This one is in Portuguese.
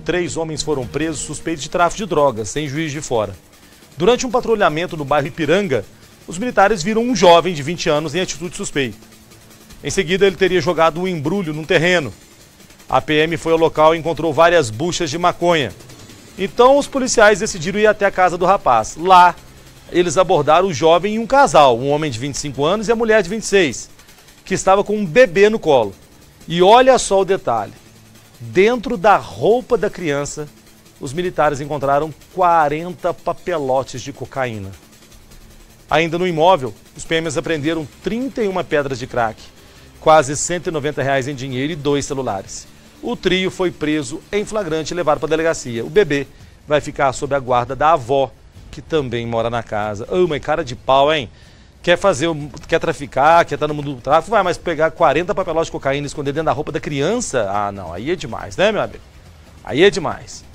Três homens foram presos suspeitos de tráfico de drogas sem Juiz de Fora. Durante um patrulhamento no bairro Ipiranga, os militares viram um jovem de 20 anos em atitude suspeita. Em seguida, ele teria jogado um embrulho num terreno. A PM foi ao local e encontrou várias buchas de maconha. Então, os policiais decidiram ir até a casa do rapaz. Lá, eles abordaram o jovem e um casal, um homem de 25 anos e a mulher de 26, que estava com um bebê no colo. E olha só o detalhe: Dentro da roupa da criança, os militares encontraram 40 papelotes de cocaína. Ainda no imóvel, os PMs apreenderam 31 pedras de crack, quase 190 reais em dinheiro e dois celulares. O trio foi preso em flagrante e levado para a delegacia. O bebê vai ficar sob a guarda da avó, que também mora na casa. Ô, oh, cara de pau, hein? quer fazer, quer traficar, quer estar tá no mundo do tráfico, vai, mas pegar 40 papelotes de cocaína e esconder dentro da roupa da criança, ah, não, aí é demais, né, meu amigo? Aí é demais.